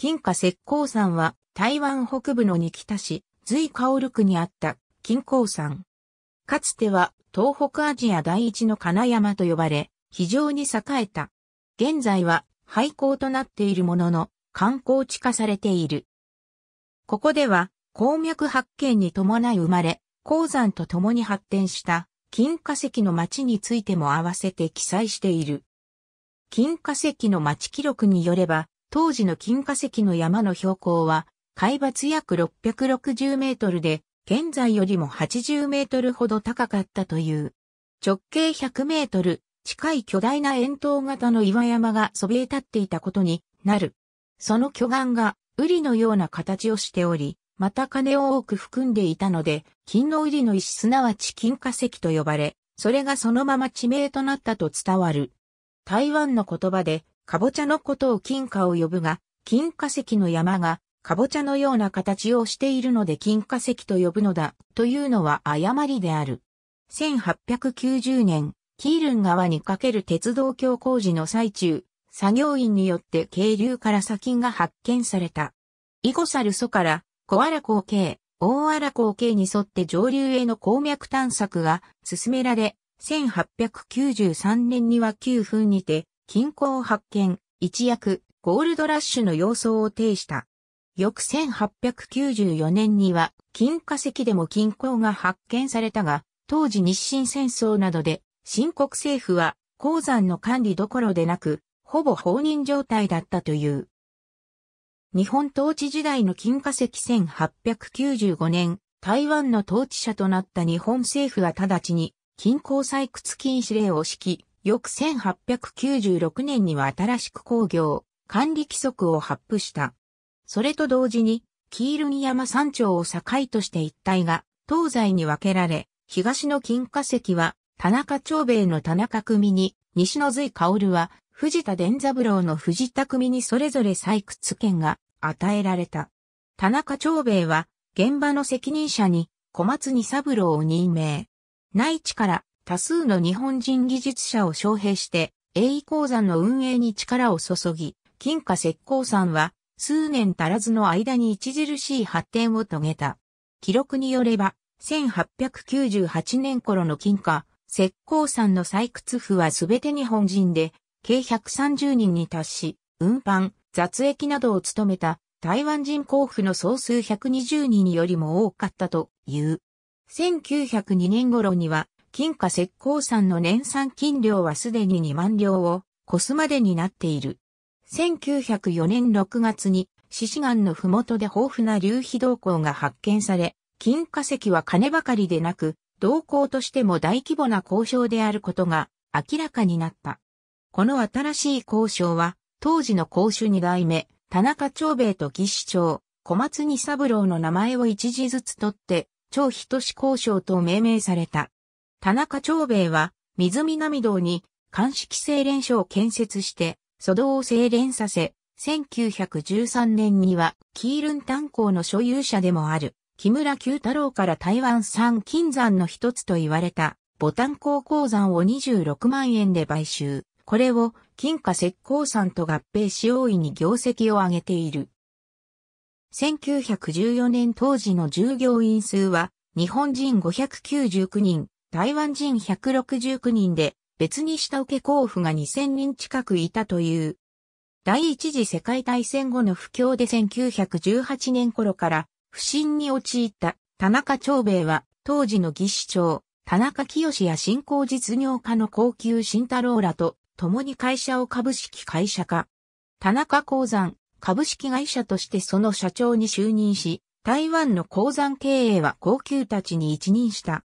金華石膏山は台湾北部の二北市、随薫区にあった金鉱山。かつては東北アジア第一の金山と呼ばれ、非常に栄えた。現在は廃校となっているものの、観光地化されている。ここでは、鉱脈発見に伴い生まれ、鉱山と共に発展した金化石の町についても合わせて記載している。金化石の町記録によれば、当時の金化石の山の標高は、海抜約660メートルで、現在よりも80メートルほど高かったという。直径100メートル近い巨大な円筒型の岩山がそびえ立っていたことになる。その巨岩が、瓜のような形をしており、また金を多く含んでいたので、金の瓜の石すなわち金化石と呼ばれ、それがそのまま地名となったと伝わる。台湾の言葉で、カボチャのことを金貨を呼ぶが、金化石の山が、カボチャのような形をしているので金化石と呼ぶのだ、というのは誤りである。1890年、キールン川に架ける鉄道橋工事の最中、作業員によって渓流から砂金が発見された。イゴサルソから、コアラアラ大ウケイに沿って上流への鉱脈探索が進められ、1893年には9分にて、均衡発見、一躍、ゴールドラッシュの様相を呈した。翌1894年には、金化石でも金衡が発見されたが、当時日清戦争などで、新国政府は鉱山の管理どころでなく、ほぼ放任状態だったという。日本統治時代の金化石1895年、台湾の統治者となった日本政府は直ちに、金鉱採掘禁止令を敷き、翌1896年には新しく工業、管理規則を発布した。それと同時に、キールニ山山頂を境として一帯が東西に分けられ、東の金化石は田中長兵衛の田中組に、西の随薫は藤田伝三郎の藤田組にそれぞれ採掘権が与えられた。田中長兵衛は現場の責任者に小松二三郎を任命。内地から多数の日本人技術者を招聘して、栄意鉱山の運営に力を注ぎ、金貨石鉱山は数年足らずの間に著しい発展を遂げた。記録によれば、1898年頃の金貨、石膏山の採掘府はすべて日本人で、計130人に達し、運搬、雑役などを務めた台湾人交付の総数120人よりも多かったという。1902年頃には金貨石膏山の年産金量はすでに2万両を越すまでになっている。1904年6月に獅子岩のふもとで豊富な流飛動向が発見され、金化石は金ばかりでなく、動向としても大規模な交渉であることが明らかになった。この新しい交渉は、当時の公主二代目、田中長兵衛と義士長、小松二三郎の名前を一字ずつ取って、超等し交渉と命名された。田中長兵衛は、水南道に鑑識精錬所を建設して、祖道を精錬させ、1913年には、キールン炭鉱の所有者でもある、木村九太郎から台湾産金山の一つと言われた、ボタン鉱鉱山を26万円で買収。これを、金貨石鉱山と合併し大いに業績を上げている。1914年当時の従業員数は、日本人599人、台湾人169人で、別に下請け交付が2000人近くいたという。第一次世界大戦後の不況で1918年頃から不審に陥った田中長兵衛は当時の技師長、田中清や新興実業家の高級慎太郎らと共に会社を株式会社化。田中鉱山株式会社としてその社長に就任し、台湾の鉱山経営は高級たちに一任した。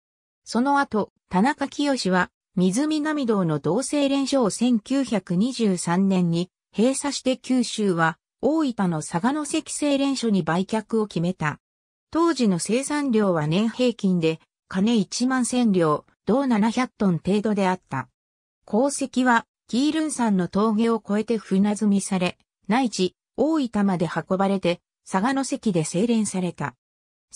その後、田中清は、水南道の同性連勝を1923年に閉鎖して九州は大分の佐賀の石製連所に売却を決めた。当時の生産量は年平均で金1万千両、同700トン程度であった。鉱石は、キールン山の峠を越えて船積みされ、内地、大分まで運ばれて、佐賀の関で精錬された。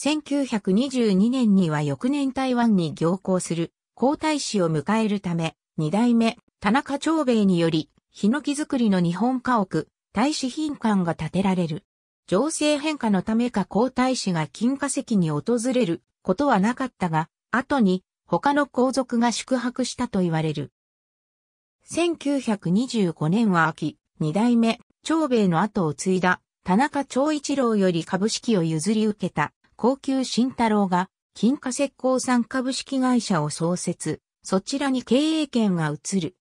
1922年には翌年台湾に行幸する皇太子を迎えるため、二代目田中長兵衛により、ヒノキ作りの日本家屋、大使品館が建てられる。情勢変化のためか皇太子が金華石に訪れることはなかったが、後に他の皇族が宿泊したと言われる。1925年は秋、二代目長兵衛の後を継いだ田中長一郎より株式を譲り受けた高級慎太郎が金化石鉱産株式会社を創設、そちらに経営権が移る。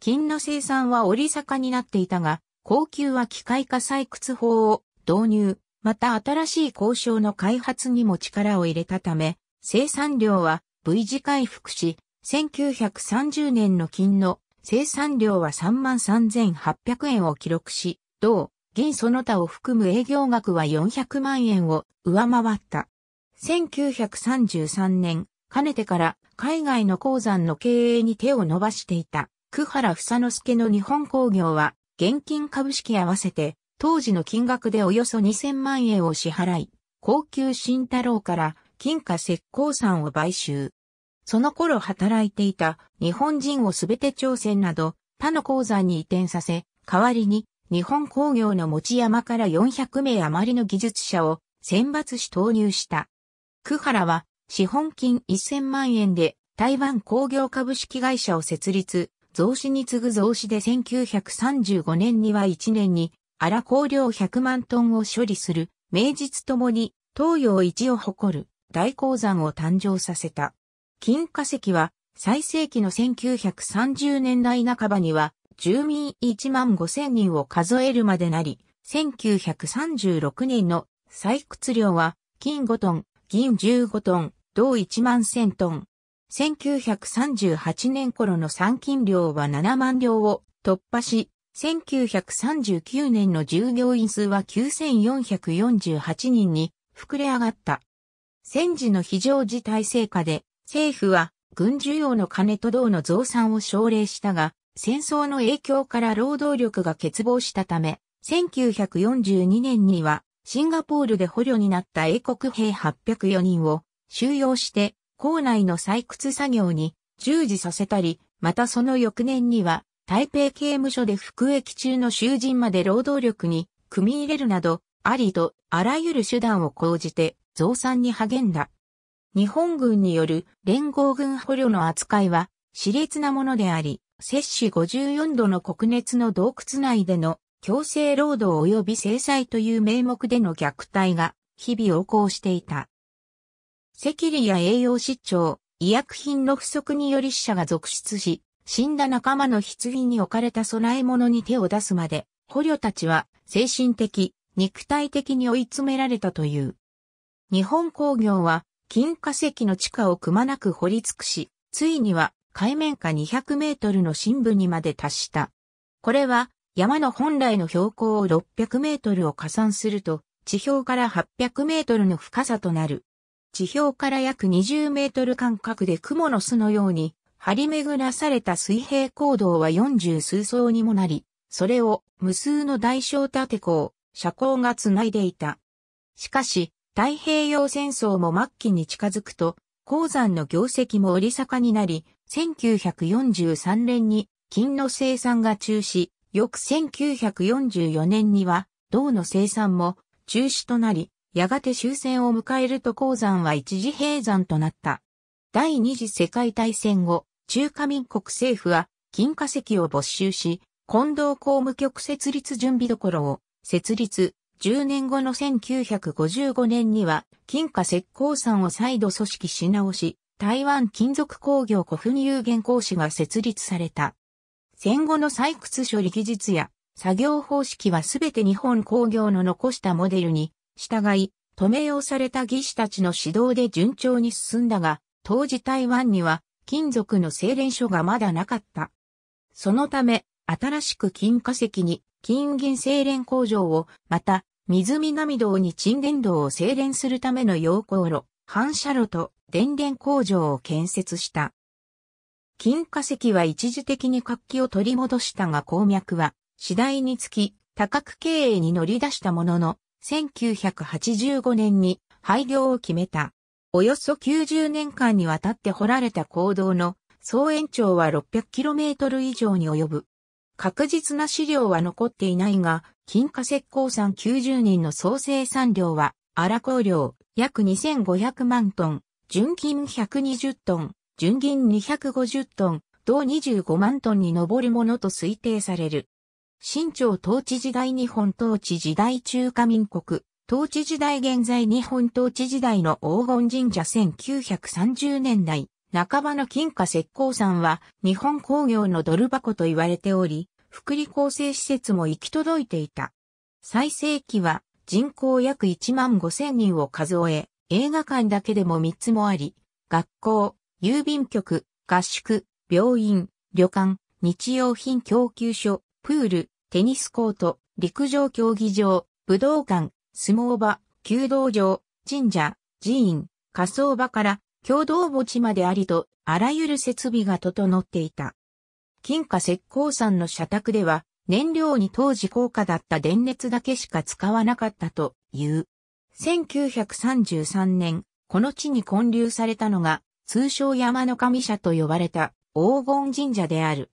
金の生産は折り坂になっていたが、高級は機械化採掘法を導入、また新しい交渉の開発にも力を入れたため、生産量は V 字回復し、1930年の金の生産量は33,800円を記録し、同銀その他を含む営業額は400万円を上回った。1933年、かねてから海外の鉱山の経営に手を伸ばしていた、久原房之助の日本工業は、現金株式合わせて、当時の金額でおよそ2000万円を支払い、高級新太郎から金貨石鉱山を買収。その頃働いていた日本人をすべて朝鮮など他の鉱山に移転させ、代わりに日本工業の持山から400名余りの技術者を選抜し投入した。久原は資本金1000万円で台湾工業株式会社を設立、増資に次ぐ増資で1935年には1年に荒工量100万トンを処理する名実ともに東洋一を誇る大鉱山を誕生させた。金化石は最盛期の1930年代半ばには住民1万5千人を数えるまでなり、1936年の採掘量は金5トン、銀15トン、銅1万1000トン。1938年頃の産金量は7万両を突破し、1939年の従業員数は9448人に膨れ上がった。戦時の非常事態成果で政府は軍需要の金と銅の増産を奨励したが、戦争の影響から労働力が欠乏したため、1942年にはシンガポールで捕虜になった英国兵804人を収容して校内の採掘作業に従事させたり、またその翌年には台北刑務所で服役中の囚人まで労働力に組み入れるなど、ありとあらゆる手段を講じて増産に励んだ。日本軍による連合軍捕虜の扱いは熾烈なものであり、摂氏54度の国熱の洞窟内での強制労働及び制裁という名目での虐待が日々横行していた。赤痢や栄養失調、医薬品の不足により死者が続出し、死んだ仲間の棺に置かれた供え物に手を出すまで、捕虜たちは精神的、肉体的に追い詰められたという。日本工業は金化石の地下をくまなく掘り尽くし、ついには海面下200メートルの深部にまで達した。これは山の本来の標高を600メートルを加算すると、地表から800メートルの深さとなる。地表から約20メートル間隔で雲の巣のように、張り巡らされた水平行動は40数層にもなり、それを無数の大小縦鋼、車高がつないでいた。しかし、太平洋戦争も末期に近づくと、鉱山の業績も折り坂になり、1943年に金の生産が中止、翌1944年には銅の生産も中止となり、やがて終戦を迎えると鉱山は一時閉山となった。第二次世界大戦後、中華民国政府は金化石を没収し、近藤公務局設立準備どころを設立。10年後の1955年には金化石鉱山を再度組織し直し、台湾金属工業古墳有限公司が設立された。戦後の採掘処理技術や作業方式はすべて日本工業の残したモデルに従い、止めうされた技師たちの指導で順調に進んだが、当時台湾には金属の精錬所がまだなかった。そのため、新しく金化石に金銀精錬工場を、また、水南道に沈殿道を精錬するための溶鉱炉、反射炉と電源工場を建設した。金化石は一時的に活気を取り戻したが鉱脈は次第につき多角経営に乗り出したものの1985年に廃業を決めた。およそ90年間にわたって掘られた坑道の総延長は 600km 以上に及ぶ。確実な資料は残っていないが、金化石鉱山90人の総生産量は荒香料、約2500万トン、純金120トン、純銀250トン、同25万トンに上るものと推定される。清朝統治時代日本統治時代中華民国、統治時代現在日本統治時代の黄金神社1930年代、半ばの金貨石膏山は日本工業のドル箱と言われており、福利厚生施設も行き届いていた。最盛期は人口約1万5千人を数え、映画館だけでも3つもあり、学校、郵便局、合宿、病院、旅館、日用品供給所、プール、テニスコート、陸上競技場、武道館、相撲場、弓道場、神社、寺院、火葬場から共同墓地までありと、あらゆる設備が整っていた。金貨石膏山の社宅では、燃料に当時高価だった電熱だけしか使わなかったという。1933年、この地に建立されたのが、通称山の神社と呼ばれた黄金神社である。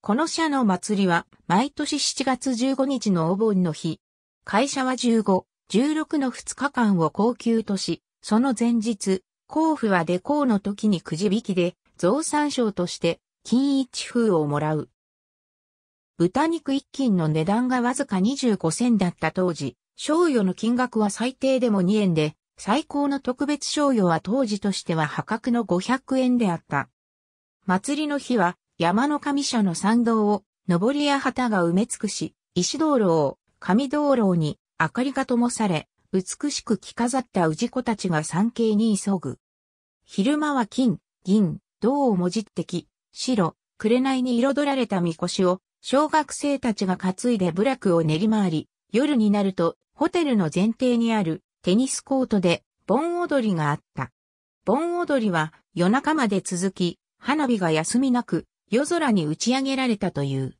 この社の祭りは、毎年7月15日のお盆の日。会社は15、16の2日間を高級とし、その前日、甲府は出ーの時にくじ引きで、増産賞として、金一封をもらう。豚肉一斤の値段がわずか25銭だった当時、賞与の金額は最低でも2円で、最高の特別賞与は当時としては破格の500円であった。祭りの日は、山の神社の参道を、上りや旗が埋め尽くし、石灯籠を、神灯籠に、明かりが灯され、美しく着飾った氏子たちが参詣に急ぐ。昼間は金、銀、銅をもじってき、白、紅に彩られたみこしを小学生たちが担いで部落を練り回り、夜になると、ホテルの前提にあるテニスコートで、盆踊りがあった。盆踊りは夜中まで続き、花火が休みなく夜空に打ち上げられたという。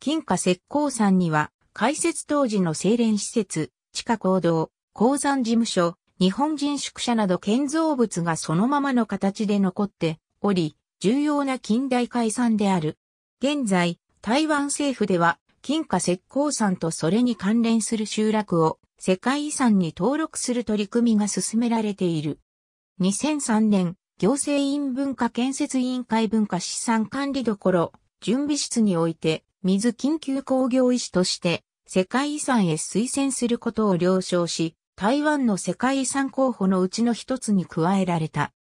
金華石膏山には、開設当時の精錬施設、地下行動、鉱山事務所、日本人宿舎など建造物がそのままの形で残っており、重要な近代解散である。現在、台湾政府では、金華石膏山とそれに関連する集落を世界遺産に登録する取り組みが進められている。2003年、行政院文化建設委員会文化資産管理所、準備室において、水緊急工業医師として、世界遺産へ推薦することを了承し、台湾の世界遺産候補のうちの一つに加えられた。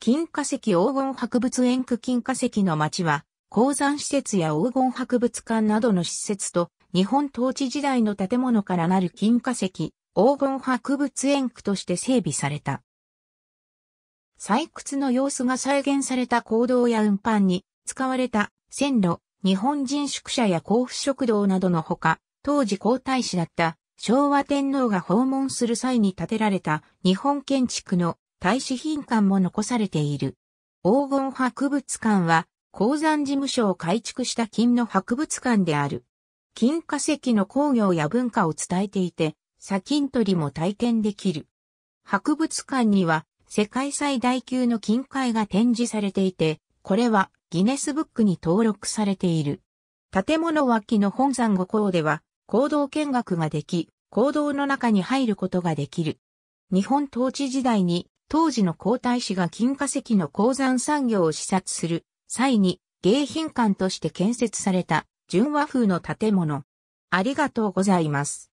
金化石黄金博物園区金化石の町は、鉱山施設や黄金博物館などの施設と、日本統治時代の建物からなる金化石、黄金博物園区として整備された。採掘の様子が再現された行動や運搬に使われた線路、日本人宿舎や甲府食堂などのほか、当時皇太子だった昭和天皇が訪問する際に建てられた日本建築の大使品館も残されている。黄金博物館は鉱山事務所を改築した金の博物館である。金化石の工業や文化を伝えていて、砂金取りも体験できる。博物館には世界最大級の金塊が展示されていて、これはギネスブックに登録されている。建物脇の本山五校では、行動見学ができ、行動の中に入ることができる。日本統治時代に当時の皇太子が金化石の鉱山産業を視察する際に迎賓館として建設された純和風の建物。ありがとうございます。